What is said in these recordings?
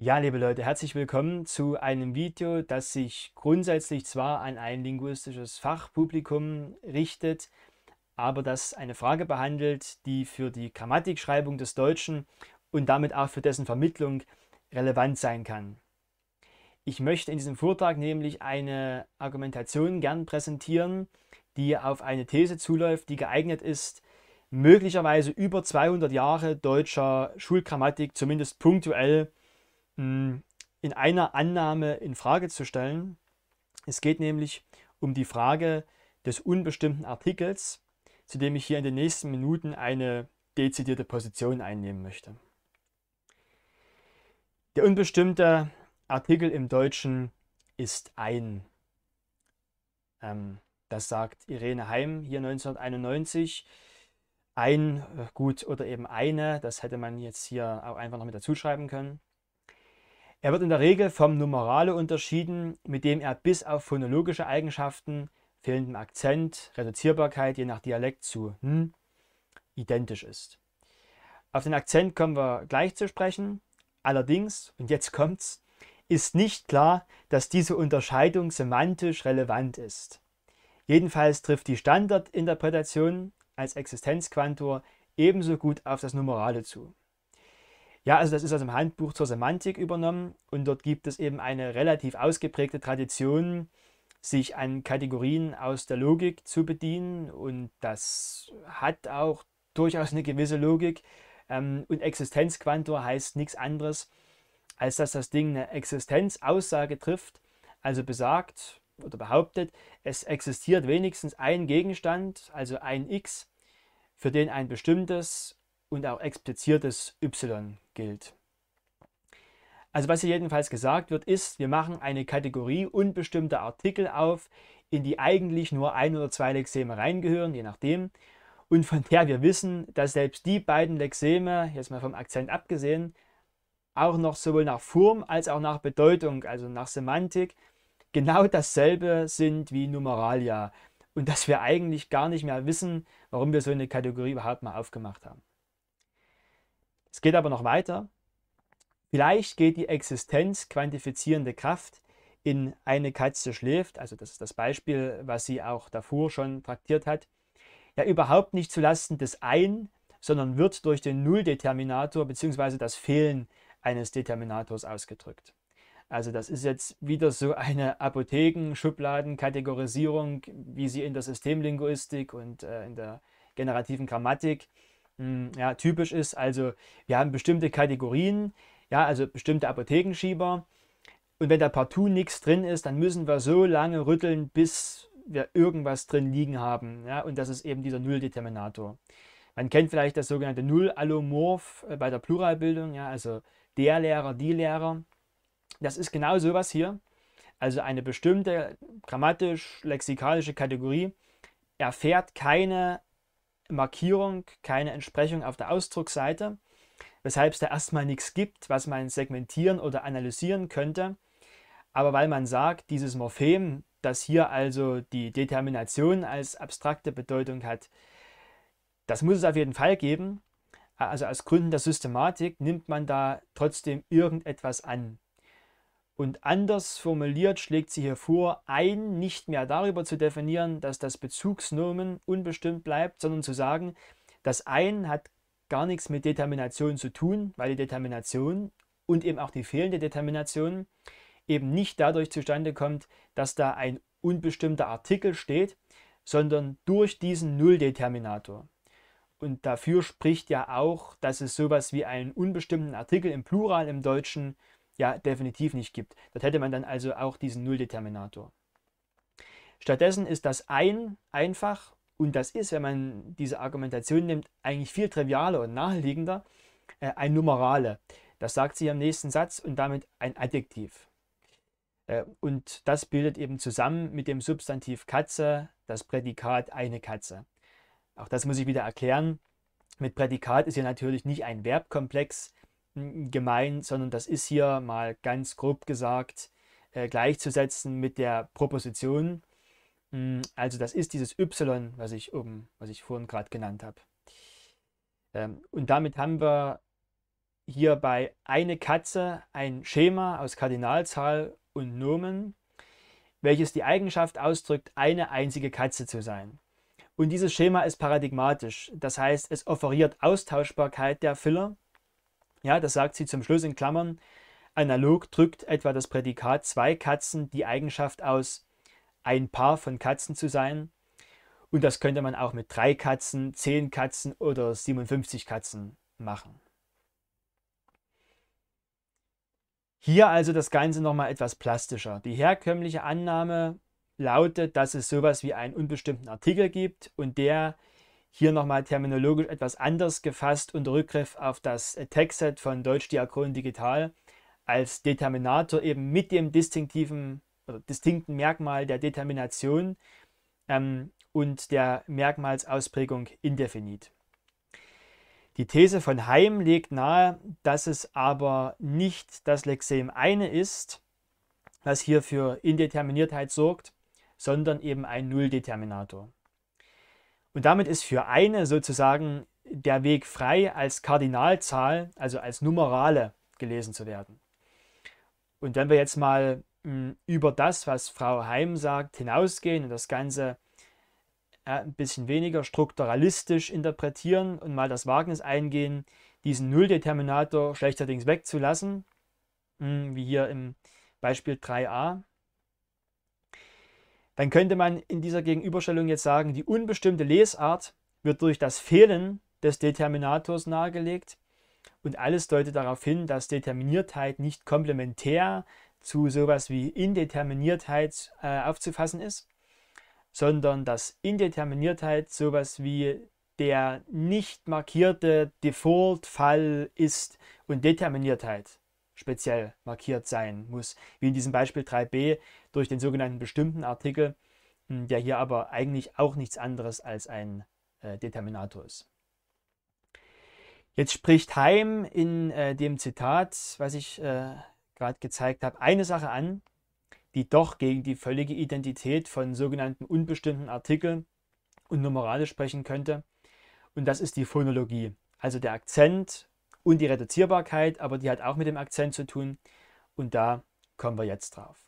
Ja, liebe Leute, herzlich willkommen zu einem Video, das sich grundsätzlich zwar an ein linguistisches Fachpublikum richtet, aber das eine Frage behandelt, die für die Grammatikschreibung des Deutschen und damit auch für dessen Vermittlung relevant sein kann. Ich möchte in diesem Vortrag nämlich eine Argumentation gern präsentieren, die auf eine These zuläuft, die geeignet ist, möglicherweise über 200 Jahre deutscher Schulgrammatik zumindest punktuell zu in einer Annahme in Frage zu stellen. Es geht nämlich um die Frage des unbestimmten Artikels, zu dem ich hier in den nächsten Minuten eine dezidierte Position einnehmen möchte. Der unbestimmte Artikel im Deutschen ist ein. Ähm, das sagt Irene Heim hier 1991. Ein, äh, gut, oder eben eine, das hätte man jetzt hier auch einfach noch mit dazu schreiben können. Er wird in der Regel vom Numerale unterschieden, mit dem er bis auf phonologische Eigenschaften, fehlendem Akzent, Reduzierbarkeit je nach Dialekt zu hm identisch ist. Auf den Akzent kommen wir gleich zu sprechen. Allerdings, und jetzt kommt's, ist nicht klar, dass diese Unterscheidung semantisch relevant ist. Jedenfalls trifft die Standardinterpretation als Existenzquantor ebenso gut auf das Numerale zu. Ja, also das ist aus dem Handbuch zur Semantik übernommen und dort gibt es eben eine relativ ausgeprägte Tradition, sich an Kategorien aus der Logik zu bedienen und das hat auch durchaus eine gewisse Logik. Ähm, und Existenzquantor heißt nichts anderes, als dass das Ding eine Existenzaussage trifft, also besagt oder behauptet, es existiert wenigstens ein Gegenstand, also ein X, für den ein bestimmtes und auch expliziertes Y gilt. Also was hier jedenfalls gesagt wird, ist, wir machen eine Kategorie unbestimmter Artikel auf, in die eigentlich nur ein oder zwei Lexeme reingehören, je nachdem, und von der wir wissen, dass selbst die beiden Lexeme, jetzt mal vom Akzent abgesehen, auch noch sowohl nach Form als auch nach Bedeutung, also nach Semantik, genau dasselbe sind wie Numeralia. Und dass wir eigentlich gar nicht mehr wissen, warum wir so eine Kategorie überhaupt mal aufgemacht haben. Es geht aber noch weiter. Vielleicht geht die Existenz quantifizierende Kraft in eine Katze schläft, also das ist das Beispiel, was sie auch davor schon traktiert hat, ja überhaupt nicht zulasten des Ein, sondern wird durch den Nulldeterminator bzw. das Fehlen eines Determinators ausgedrückt. Also das ist jetzt wieder so eine Apotheken-Schubladen-Kategorisierung, wie sie in der Systemlinguistik und äh, in der generativen Grammatik hm, ja, typisch ist. Also wir haben bestimmte Kategorien, ja, also bestimmte Apothekenschieber. Und wenn da partout nichts drin ist, dann müssen wir so lange rütteln, bis wir irgendwas drin liegen haben. Ja? Und das ist eben dieser Nulldeterminator. Man kennt vielleicht das sogenannte null Nullallomorph äh, bei der Pluralbildung, ja? also der Lehrer, die Lehrer. Das ist genau sowas hier. Also eine bestimmte grammatisch-lexikalische Kategorie erfährt keine Markierung, keine Entsprechung auf der Ausdruckseite, weshalb es da erstmal nichts gibt, was man segmentieren oder analysieren könnte. Aber weil man sagt, dieses Morphem, das hier also die Determination als abstrakte Bedeutung hat, das muss es auf jeden Fall geben. Also aus Gründen der Systematik nimmt man da trotzdem irgendetwas an. Und anders formuliert schlägt sie hier vor, ein nicht mehr darüber zu definieren, dass das Bezugsnomen unbestimmt bleibt, sondern zu sagen, das ein hat gar nichts mit Determination zu tun, weil die Determination und eben auch die fehlende Determination eben nicht dadurch zustande kommt, dass da ein unbestimmter Artikel steht, sondern durch diesen Nulldeterminator. Und dafür spricht ja auch, dass es sowas wie einen unbestimmten Artikel im Plural im Deutschen gibt ja definitiv nicht gibt. Dort hätte man dann also auch diesen Nulldeterminator. Stattdessen ist das ein einfach und das ist, wenn man diese Argumentation nimmt, eigentlich viel trivialer und naheliegender, äh, ein Numerale. Das sagt sie im nächsten Satz und damit ein Adjektiv. Äh, und das bildet eben zusammen mit dem Substantiv Katze das Prädikat eine Katze. Auch das muss ich wieder erklären. Mit Prädikat ist hier natürlich nicht ein Verbkomplex, gemein, sondern das ist hier mal ganz grob gesagt äh, gleichzusetzen mit der Proposition. Mm, also das ist dieses y, was ich oben, was ich vorhin gerade genannt habe. Ähm, und damit haben wir hier bei eine Katze ein Schema aus Kardinalzahl und Nomen, welches die Eigenschaft ausdrückt, eine einzige Katze zu sein. Und dieses Schema ist paradigmatisch, das heißt, es offeriert Austauschbarkeit der Füller ja, das sagt sie zum Schluss in Klammern. Analog drückt etwa das Prädikat zwei Katzen die Eigenschaft aus, ein Paar von Katzen zu sein. Und das könnte man auch mit drei Katzen, zehn Katzen oder 57 Katzen machen. Hier also das Ganze nochmal etwas plastischer. Die herkömmliche Annahme lautet, dass es sowas wie einen unbestimmten Artikel gibt und der hier nochmal terminologisch etwas anders gefasst unter Rückgriff auf das äh, Textset von Deutsch Diakon Digital als Determinator eben mit dem distinktiven oder distinkten Merkmal der Determination ähm, und der Merkmalsausprägung indefinit. Die These von Heim legt nahe, dass es aber nicht das Lexem eine ist, was hier für Indeterminiertheit sorgt, sondern eben ein Nulldeterminator. Und damit ist für eine sozusagen der Weg frei, als Kardinalzahl, also als Numerale gelesen zu werden. Und wenn wir jetzt mal mh, hm, über das, was Frau Heim sagt, hinausgehen und das Ganze äh, ein bisschen weniger strukturalistisch interpretieren und mal das Wagnis eingehen, diesen Nulldeterminator schlechterdings wegzulassen, mh, hm, wie hier im Beispiel 3a, dann könnte man in dieser Gegenüberstellung jetzt sagen, die unbestimmte Lesart wird durch das Fehlen des Determinators nahegelegt und alles deutet darauf hin, dass Determiniertheit nicht komplementär zu sowas wie Indeterminiertheit äh, aufzufassen ist, sondern dass Indeterminiertheit sowas wie der nicht markierte Default-Fall ist und Determiniertheit speziell markiert sein muss, wie in diesem Beispiel 3b, durch den sogenannten bestimmten Artikel, hm, der hier aber eigentlich auch nichts anderes als ein äh, Determinator ist. Jetzt spricht Heim in äh, dem Zitat, was ich äh, gerade gezeigt habe, eine Sache an, die doch gegen die völlige Identität von sogenannten unbestimmten Artikeln und Numerale sprechen könnte. Und das ist die Phonologie, also der Akzent und die Reduzierbarkeit, aber die hat auch mit dem Akzent zu tun. Und da kommen wir jetzt drauf.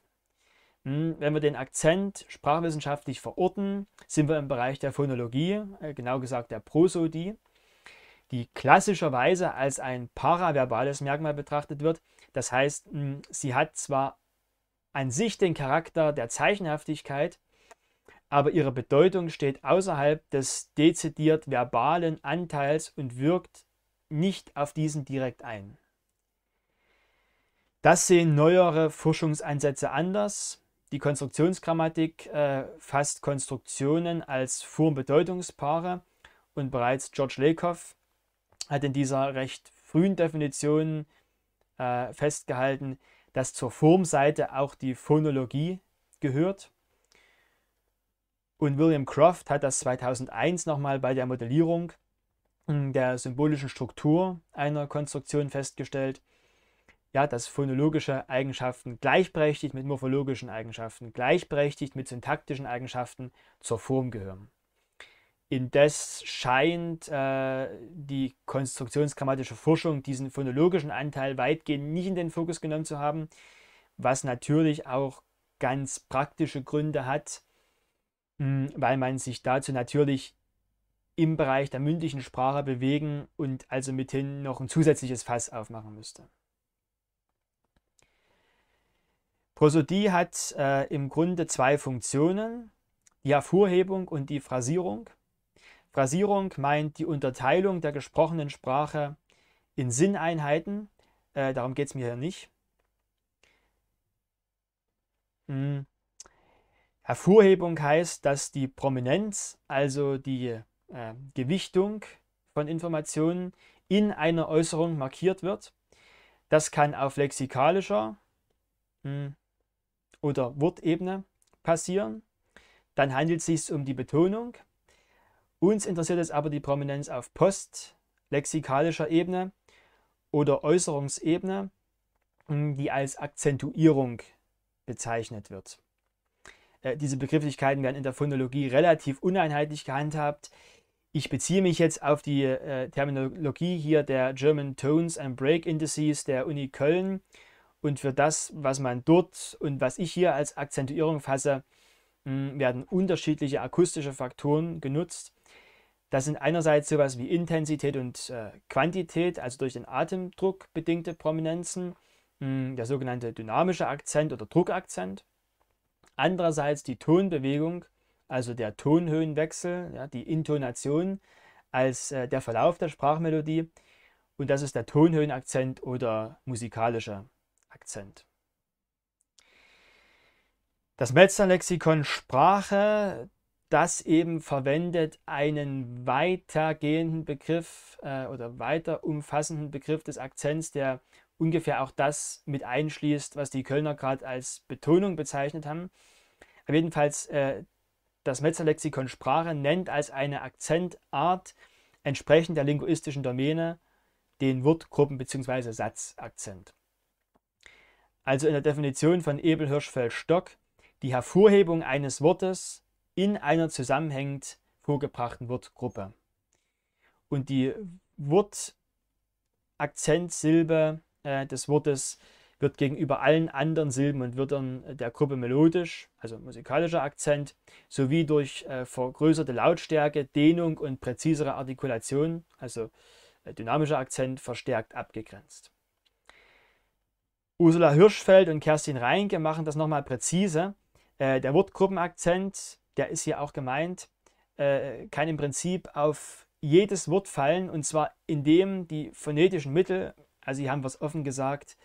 Hm, wenn wir den Akzent sprachwissenschaftlich verorten, sind wir im Bereich der Phonologie, äh, genau gesagt der Prosodie, die klassischerweise als ein paraverbales Merkmal betrachtet wird. Das heißt, hm, sie hat zwar an sich den Charakter der Zeichenhaftigkeit, aber ihre Bedeutung steht außerhalb des dezidiert verbalen Anteils und wirkt nicht auf diesen direkt ein. Das sehen neuere Forschungsansätze anders. Die Konstruktionsgrammatik äh, fasst Konstruktionen als Form-Bedeutungspaare und bereits George Lakoff hat in dieser recht frühen Definition äh, festgehalten, dass zur Formseite auch die Phonologie gehört. Und William Croft hat das 2001 nochmal bei der Modellierung hm, der symbolischen Struktur einer Konstruktion festgestellt ja, dass phonologische Eigenschaften gleichberechtigt mit morphologischen Eigenschaften, gleichberechtigt mit syntaktischen Eigenschaften zur Form gehören. Indes scheint äh, die konstruktionsgrammatische Forschung diesen phonologischen Anteil weitgehend nicht in den Fokus genommen zu haben, was natürlich auch ganz praktische Gründe hat, mh, hm, weil man sich dazu natürlich im Bereich der mündlichen Sprache bewegen und also mithin noch ein zusätzliches Fass aufmachen müsste. Prosodie hat äh, im Grunde zwei Funktionen, die Hervorhebung und die Phrasierung. Phrasierung meint die Unterteilung der gesprochenen Sprache in Sinneinheiten. Äh, darum geht es mir hier nicht. Hm. Hervorhebung heißt, dass die Prominenz, also die äh, Gewichtung von Informationen in einer Äußerung markiert wird. Das kann auf lexikalischer, hm, oder Wortebene passieren. Dann handelt es sich um die Betonung. Uns interessiert es aber die Prominenz auf Post, lexikalischer Ebene oder Äußerungsebene, hm, die als Akzentuierung bezeichnet wird. Äh, diese Begrifflichkeiten werden in der Phonologie relativ uneinheitlich gehandhabt. Ich beziehe mich jetzt auf die äh, Terminologie hier der German Tones and Break Indices der Uni Köln und für das, was man dort und was ich hier als Akzentuierung fasse, hm, werden unterschiedliche akustische Faktoren genutzt. Das sind einerseits sowas wie Intensität und äh, Quantität, also durch den Atemdruck bedingte Prominenzen, mh, hm, der sogenannte dynamische Akzent oder Druckakzent. Andererseits die Tonbewegung, also der Tonhöhenwechsel, ja, die Intonation als äh, der Verlauf der Sprachmelodie. Und das ist der Tonhöhenakzent oder musikalische Akzent. Das Melzer-Lexikon Sprache, das eben verwendet einen weitergehenden Begriff äh, oder weiter umfassenden Begriff des Akzents, der ungefähr auch das mit einschließt, was die Kölner gerade als Betonung bezeichnet haben. Aber jedenfalls, äh, das Metzer-Lexikon Sprache nennt als eine Akzentart entsprechend der linguistischen Domäne den Wortgruppen- bzw. Satzakzent also in der Definition von Ebel-Hirschfeld-Stock, die Hervorhebung eines Wortes in einer zusammenhängend vorgebrachten Wortgruppe. Und die Wortakzentsilbe äh, des Wortes wird gegenüber allen anderen Silben und Wörtern äh, der Gruppe melodisch, also musikalischer Akzent, sowie durch äh, vergrößerte Lautstärke, Dehnung und präzisere Artikulation, also äh, dynamischer Akzent, verstärkt abgegrenzt. Ursula Hirschfeld und Kerstin Reinke machen das nochmal präzise. Äh, der Wortgruppenakzent, der ist hier auch gemeint, äh, kann im Prinzip auf jedes Wort fallen und zwar indem die phonetischen Mittel, also hier haben wir es offen gesagt,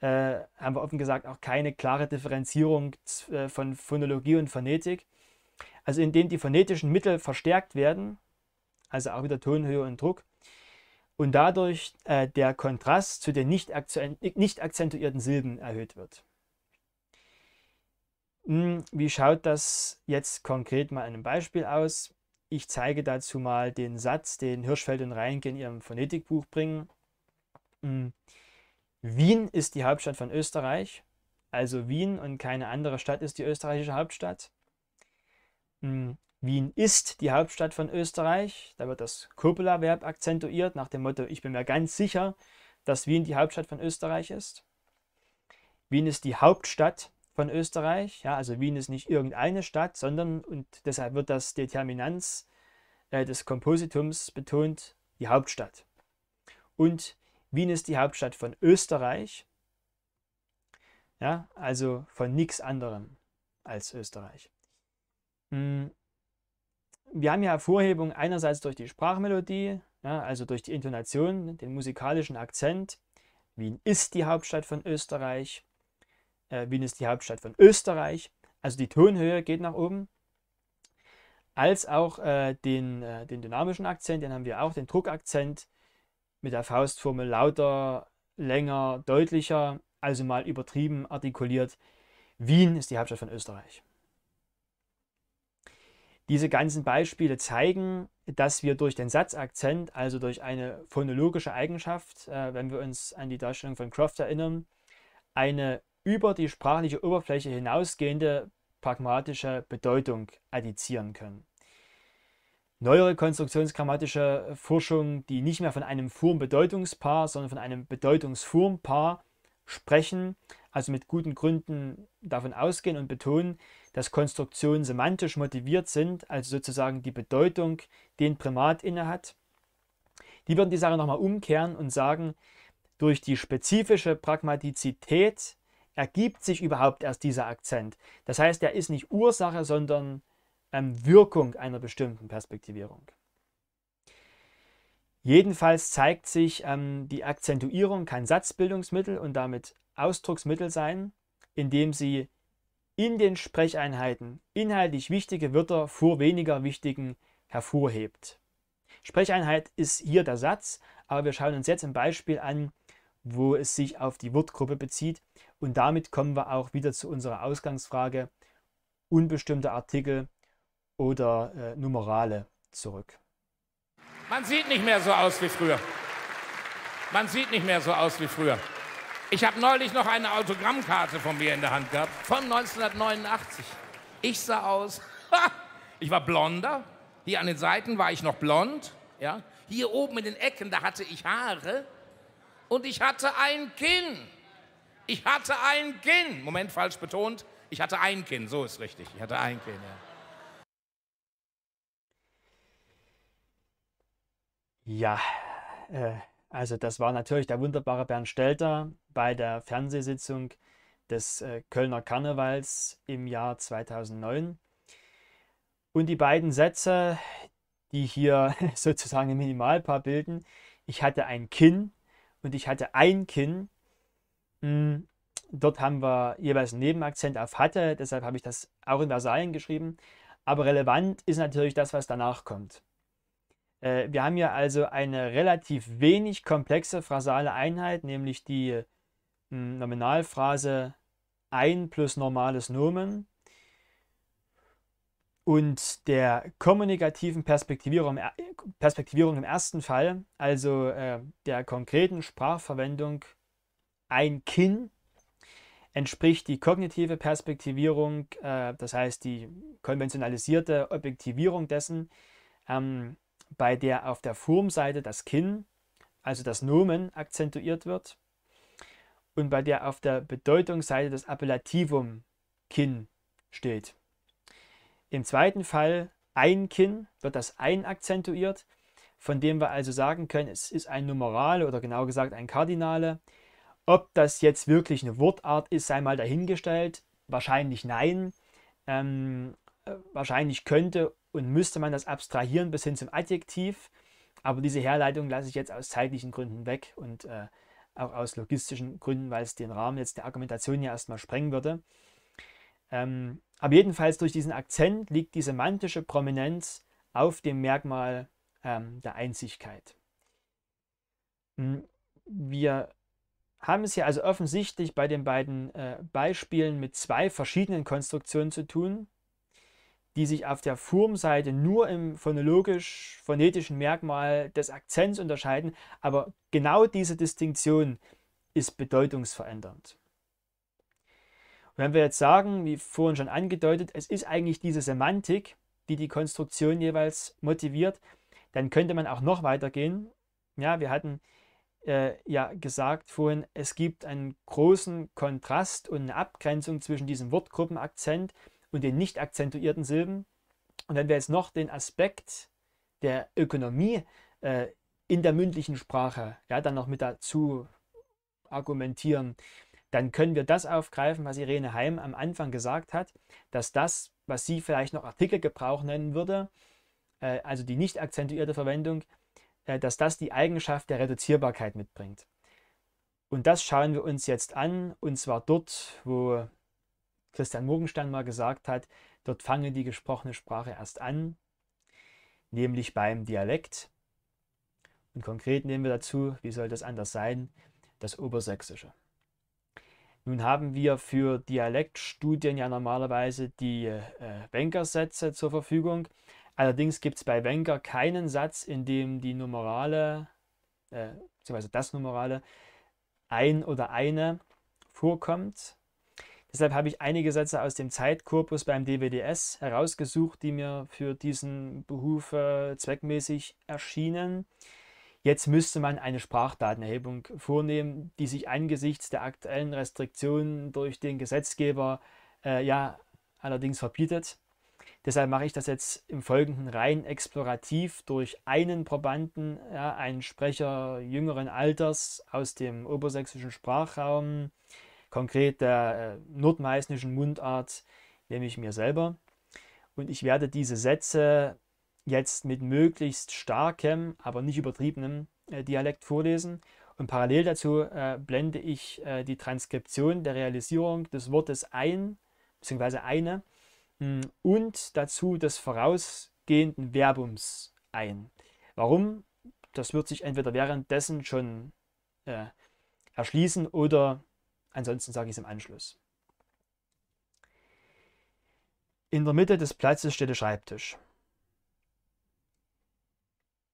äh, haben wir offen gesagt auch keine klare Differenzierung äh, von Phonologie und Phonetik. Also indem die phonetischen Mittel verstärkt werden, also auch wieder Tonhöhe und Druck, und dadurch äh, der Kontrast zu den nicht, akzent nicht akzentuierten Silben erhöht wird. Hm, wie schaut das jetzt konkret mal an einem Beispiel aus? Ich zeige dazu mal den Satz, den Hirschfeld und Reinke in ihrem Phonetikbuch bringen. Hm. Wien ist die Hauptstadt von Österreich, also Wien und keine andere Stadt ist die österreichische Hauptstadt. Hm, Wien ist die Hauptstadt von Österreich. Da wird das Coppola-Verb akzentuiert nach dem Motto, ich bin mir ganz sicher, dass Wien die Hauptstadt von Österreich ist. Wien ist die Hauptstadt von Österreich. Ja, also Wien ist nicht irgendeine Stadt, sondern, und deshalb wird das Determinanz äh, des Kompositums betont, die Hauptstadt. Und Wien ist die Hauptstadt von Österreich. Ja, also von nichts anderem als Österreich. Hm wir haben ja Hervorhebung einerseits durch die Sprachmelodie, ja, also durch die Intonation, den musikalischen Akzent. Wien ist die Hauptstadt von Österreich. Äh, Wien ist die Hauptstadt von Österreich. Also die Tonhöhe geht nach oben. Als auch äh, den, äh, den dynamischen Akzent, den haben wir auch, den Druckakzent mit der Faustformel lauter, länger, deutlicher, also mal übertrieben artikuliert. Wien ist die Hauptstadt von Österreich. Diese ganzen Beispiele zeigen, dass wir durch den Satzakzent, also durch eine phonologische Eigenschaft, äh, wenn wir uns an die Darstellung von Croft erinnern, eine über die sprachliche Oberfläche hinausgehende pragmatische Bedeutung addizieren können. Neuere konstruktionsgrammatische Forschung, die nicht mehr von einem Form-Bedeutungspaar, sondern von einem Bedeutungsformpaar sprechen, also mit guten Gründen davon ausgehen und betonen, dass Konstruktionen semantisch motiviert sind, also sozusagen die Bedeutung, den Primat innehat, die würden die Sache nochmal umkehren und sagen, durch die spezifische Pragmatizität ergibt sich überhaupt erst dieser Akzent. Das heißt, er ist nicht Ursache, sondern ähm, Wirkung einer bestimmten Perspektivierung. Jedenfalls zeigt sich, ähm, die Akzentuierung kann Satzbildungsmittel und damit Ausdrucksmittel sein, indem sie in den Sprecheinheiten inhaltlich wichtige Wörter vor weniger wichtigen hervorhebt. Sprecheinheit ist hier der Satz, aber wir schauen uns jetzt ein Beispiel an, wo es sich auf die Wortgruppe bezieht. Und damit kommen wir auch wieder zu unserer Ausgangsfrage unbestimmte Artikel oder äh, Numerale zurück. Man sieht nicht mehr so aus wie früher. Man sieht nicht mehr so aus wie früher. Ich habe neulich noch eine Autogrammkarte von mir in der Hand gehabt, von 1989. Ich sah aus, ich war blonder, hier an den Seiten war ich noch blond, ja. hier oben in den Ecken, da hatte ich Haare und ich hatte ein Kinn. Ich hatte ein Kinn. Moment, falsch betont. Ich hatte ein Kinn, so ist richtig. Ich hatte ein Kinn, ja. Ja, äh, also das war natürlich der wunderbare Bernd Stelter bei der Fernsehsitzung des äh, Kölner Karnevals im Jahr 2009. Und die beiden Sätze, die hier sozusagen ein Minimalpaar bilden, ich hatte ein Kinn und ich hatte ein Kinn. Hm, dort haben wir jeweils einen Nebenakzent auf hatte, deshalb habe ich das auch in Versalien geschrieben. Aber relevant ist natürlich das, was danach kommt. Äh, wir haben hier also eine relativ wenig komplexe phrasale Einheit, nämlich die hm, Nominalphrase ein plus normales Nomen. Und der kommunikativen Perspektivierung, äh, Perspektivierung im ersten Fall, also äh, der konkreten Sprachverwendung ein Kinn, entspricht die kognitive Perspektivierung, äh, das heißt die konventionalisierte Objektivierung dessen, ähm, bei der auf der Formseite das Kinn, also das Nomen, akzentuiert wird und bei der auf der Bedeutungsseite das Appellativum Kinn steht. Im zweiten Fall ein Kinn wird das ein akzentuiert, von dem wir also sagen können, es ist ein Numerale oder genau gesagt ein Kardinale. Ob das jetzt wirklich eine Wortart ist, sei mal dahingestellt. Wahrscheinlich nein. Ähm, äh, wahrscheinlich könnte und müsste man das abstrahieren bis hin zum Adjektiv. Aber diese Herleitung lasse ich jetzt aus zeitlichen Gründen weg und äh, auch aus logistischen Gründen, weil es den Rahmen jetzt der Argumentation ja erstmal sprengen würde. Ähm, aber jedenfalls durch diesen Akzent liegt die semantische Prominenz auf dem Merkmal ähm, der Einzigkeit. Hm, wir haben es hier also offensichtlich bei den beiden äh, Beispielen mit zwei verschiedenen Konstruktionen zu tun die sich auf der Formseite nur im phonologisch-phonetischen Merkmal des Akzents unterscheiden, aber genau diese Distinktion ist bedeutungsverändernd. Und wenn wir jetzt sagen, wie vorhin schon angedeutet, es ist eigentlich diese Semantik, die die Konstruktion jeweils motiviert, dann könnte man auch noch weitergehen. Ja, wir hatten äh, ja gesagt vorhin, es gibt einen großen Kontrast und eine Abgrenzung zwischen diesem Wortgruppenakzent, und den nicht akzentuierten Silben. Und wenn wir jetzt noch den Aspekt der Ökonomie äh, in der mündlichen Sprache ja, dann noch mit dazu argumentieren, dann können wir das aufgreifen, was Irene Heim am Anfang gesagt hat, dass das, was sie vielleicht noch Artikelgebrauch nennen würde, äh, also die nicht akzentuierte Verwendung, äh, dass das die Eigenschaft der Reduzierbarkeit mitbringt. Und das schauen wir uns jetzt an, und zwar dort, wo Christian Morgenstern mal gesagt hat, dort fange die gesprochene Sprache erst an, nämlich beim Dialekt. Und konkret nehmen wir dazu, wie soll das anders sein, das Obersächsische. Nun haben wir für Dialektstudien ja normalerweise die äh, Wenker-Sätze zur Verfügung. Allerdings gibt es bei Wenker keinen Satz, in dem die Numerale, äh, beziehungsweise das Numerale, ein oder eine vorkommt. Deshalb habe ich einige Sätze aus dem Zeitkorpus beim DWDS herausgesucht, die mir für diesen Behuf äh, zweckmäßig erschienen. Jetzt müsste man eine Sprachdatenerhebung vornehmen, die sich angesichts der aktuellen Restriktionen durch den Gesetzgeber äh, ja allerdings verbietet. Deshalb mache ich das jetzt im Folgenden rein explorativ durch einen Probanden, ja, einen Sprecher jüngeren Alters aus dem obersächsischen Sprachraum, konkret der äh, nordmeißnischen Mundart, nämlich mir selber. Und ich werde diese Sätze jetzt mit möglichst starkem, aber nicht übertriebenem äh, Dialekt vorlesen. Und parallel dazu äh, blende ich die Transkription der Realisierung des Wortes ein, beziehungsweise eine, mm, und dazu des vorausgehenden Verbums ein. Warum? Das wird sich entweder währenddessen schon äh, erschließen oder Ansonsten sage ich es im Anschluss. In der Mitte des Platzes steht der Schreibtisch.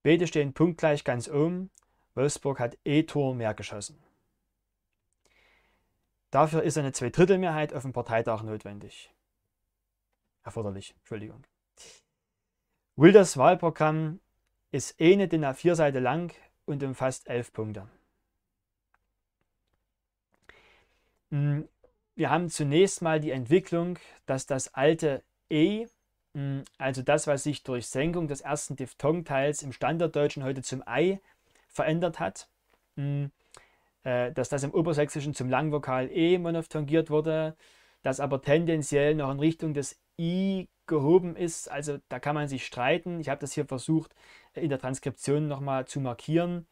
Beide stehen punktgleich ganz oben. Wolfsburg hat e Tor mehr geschossen. Dafür ist eine Zweidrittelmehrheit auf dem Parteitag notwendig. Erforderlich, Entschuldigung. Wilders Wahlprogramm ist eine eh DIN A4-Seite lang und umfasst elf Punkte. Hm, wir haben zunächst mal die Entwicklung, dass das alte E, hm, also das, was sich durch Senkung des ersten Diphthongteils im Standarddeutschen heute zum Ei verändert hat, hm, äh, dass das im Obersächsischen zum Langvokal E monophthongiert wurde, das aber tendenziell noch in Richtung des I gehoben ist. Also da kann man sich streiten. Ich habe das hier versucht, äh, in der Transkription nochmal zu markieren.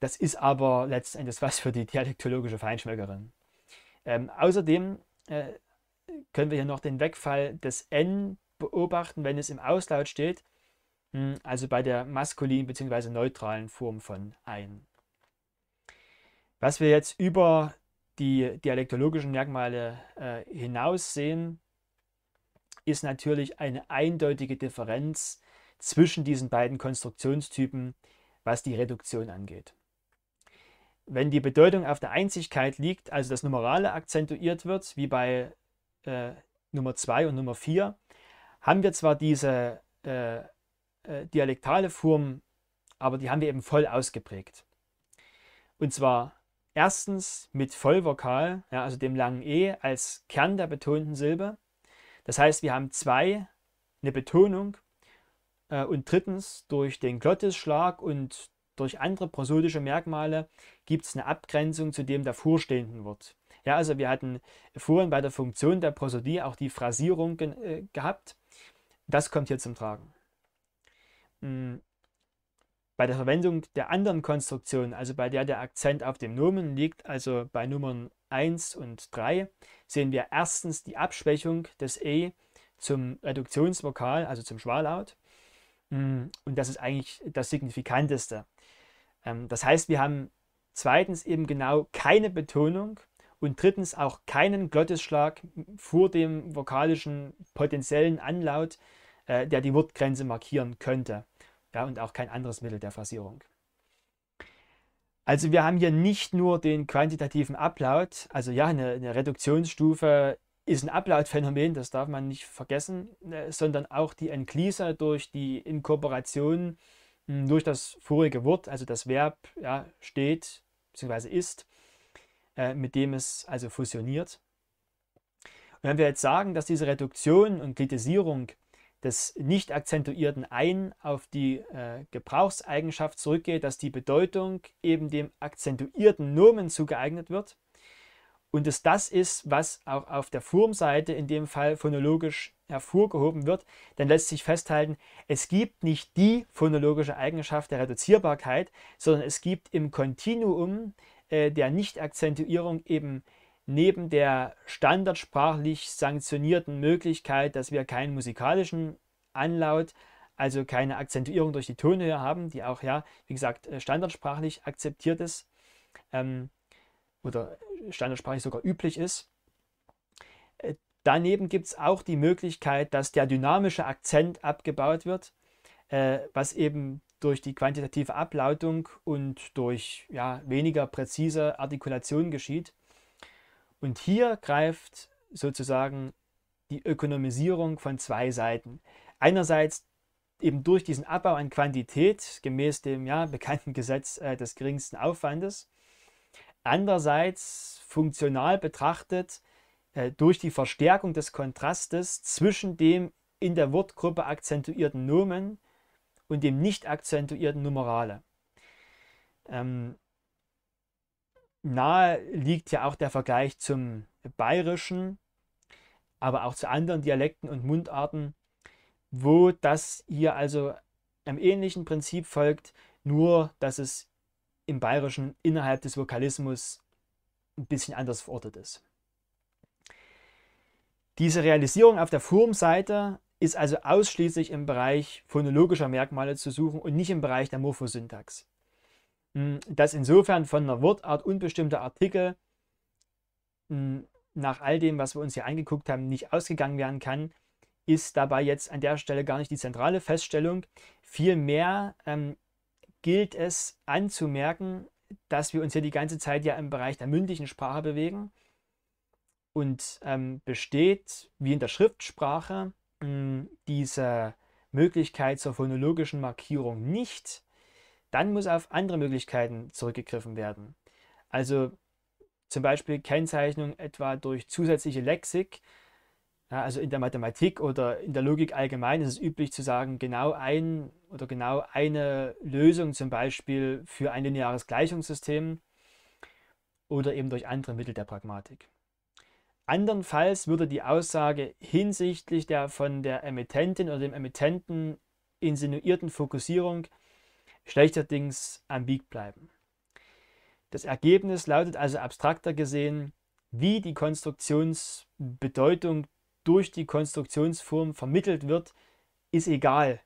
Das ist aber letztendlich was für die dialektologische Feinschmeckerin. Ähm, außerdem äh, können wir hier noch den Wegfall des N beobachten, wenn es im Auslaut steht, hm, also bei der maskulinen bzw. neutralen Form von ein. Was wir jetzt über die dialektologischen Merkmale äh, hinaus sehen, ist natürlich eine eindeutige Differenz zwischen diesen beiden Konstruktionstypen, was die Reduktion angeht. Wenn die Bedeutung auf der Einzigkeit liegt, also das Numerale akzentuiert wird, wie bei äh, Nummer 2 und Nummer 4, haben wir zwar diese äh, äh, dialektale Form, aber die haben wir eben voll ausgeprägt. Und zwar erstens mit Vollvokal, ja, also dem langen E als Kern der betonten Silbe. Das heißt, wir haben zwei eine Betonung. Äh, und drittens durch den Glottisschlag und durch andere prosodische Merkmale gibt es eine Abgrenzung zu dem davorstehenden Wort. Ja, also wir hatten vorhin bei der Funktion der Prosodie auch die Phrasierung ge äh, gehabt. Das kommt hier zum Tragen. Hm, bei der Verwendung der anderen Konstruktion, also bei der der Akzent auf dem Nomen liegt, also bei Nummern 1 und 3, sehen wir erstens die Abschwächung des E zum Reduktionsvokal, also zum Schwallaut. Mm, und das ist eigentlich das Signifikanteste. Ähm, das heißt, wir haben zweitens eben genau keine Betonung und drittens auch keinen Glottisschlag vor dem vokalischen potenziellen Anlaut, äh, der die Wortgrenze markieren könnte. Ja, und auch kein anderes Mittel der Phrasierung. Also wir haben hier nicht nur den quantitativen Ablaut, also ja, eine, eine Reduktionsstufe ist ein Ablautphänomen, das darf man nicht vergessen, ne, sondern auch die Enklisa durch die Inkorporation hm, durch das vorige Wort, also das Verb ja, steht bzw. ist, äh, mit dem es also fusioniert. Und wenn wir jetzt sagen, dass diese Reduktion und Glitisierung des nicht akzentuierten Ein auf die äh, Gebrauchseigenschaft zurückgeht, dass die Bedeutung eben dem akzentuierten Nomen zugeeignet wird, und dass das ist, was auch auf der Formseite in dem Fall phonologisch hervorgehoben wird, dann lässt sich festhalten, es gibt nicht die phonologische Eigenschaft der Reduzierbarkeit, sondern es gibt im Kontinuum äh, der Nicht-Akzentuierung eben neben der standardsprachlich sanktionierten Möglichkeit, dass wir keinen musikalischen Anlaut, also keine Akzentuierung durch die Tonhöhe haben, die auch ja, wie gesagt, äh, standardsprachlich akzeptiert ist, ähm, oder standardsprachlich sogar üblich ist. Äh, daneben gibt es auch die Möglichkeit, dass der dynamische Akzent abgebaut wird, äh, was eben durch die quantitative Ablautung und durch ja, weniger präzise Artikulation geschieht. Und hier greift sozusagen die Ökonomisierung von zwei Seiten. Einerseits eben durch diesen Abbau an Quantität gemäß dem ja, bekannten Gesetz äh, des geringsten Aufwandes Andererseits, funktional betrachtet, äh, durch die Verstärkung des Kontrastes zwischen dem in der Wortgruppe akzentuierten Nomen und dem nicht akzentuierten Numerale. Ähm, nahe liegt ja auch der Vergleich zum Bayerischen, aber auch zu anderen Dialekten und Mundarten, wo das hier also einem ähnlichen Prinzip folgt, nur dass es im Bayerischen innerhalb des Vokalismus ein bisschen anders verortet ist. Diese Realisierung auf der Formseite ist also ausschließlich im Bereich phonologischer Merkmale zu suchen und nicht im Bereich der Morphosyntax. Hm, dass insofern von einer Wortart unbestimmter Artikel hm, nach all dem, was wir uns hier angeguckt haben, nicht ausgegangen werden kann, ist dabei jetzt an der Stelle gar nicht die zentrale Feststellung. Vielmehr ähm, gilt es anzumerken, dass wir uns hier die ganze Zeit ja im Bereich der mündlichen Sprache bewegen und ähm, besteht, wie in der Schriftsprache, mh, hm, diese Möglichkeit zur phonologischen Markierung nicht, dann muss auf andere Möglichkeiten zurückgegriffen werden. Also zum Beispiel Kennzeichnung etwa durch zusätzliche Lexik ja, also in der Mathematik oder in der Logik allgemein ist es üblich zu sagen, genau ein oder genau eine Lösung zum Beispiel für ein lineares Gleichungssystem oder eben durch andere Mittel der Pragmatik. Andernfalls würde die Aussage hinsichtlich der von der Emittentin oder dem Emittenten insinuierten Fokussierung schlechterdings ambig bleiben. Das Ergebnis lautet also abstrakter gesehen, wie die Konstruktionsbedeutung durch die Konstruktionsform vermittelt wird, ist egal.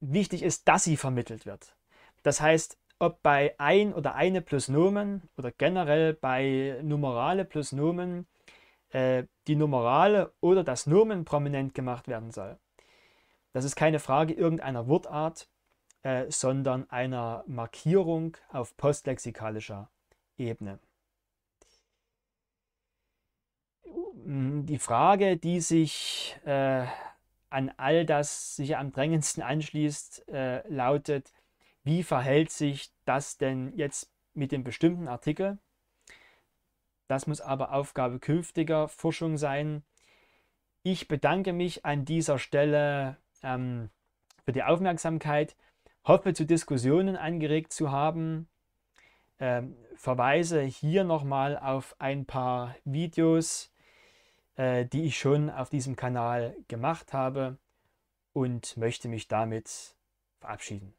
Wichtig ist, dass sie vermittelt wird. Das heißt, ob bei ein oder eine plus Nomen oder generell bei Numerale plus Nomen äh, die Numerale oder das Nomen prominent gemacht werden soll. Das ist keine Frage irgendeiner Wortart, äh, sondern einer Markierung auf postlexikalischer Ebene. Hm, die Frage, die sich äh, an all das sich am drängendsten anschließt, äh, lautet, wie verhält sich das denn jetzt mit dem bestimmten Artikel? Das muss aber Aufgabe künftiger Forschung sein. Ich bedanke mich an dieser Stelle ähm, für die Aufmerksamkeit, hoffe zu Diskussionen angeregt zu haben, ähm, verweise hier nochmal auf ein paar Videos, äh, die ich schon auf diesem Kanal gemacht habe und möchte mich damit verabschieden.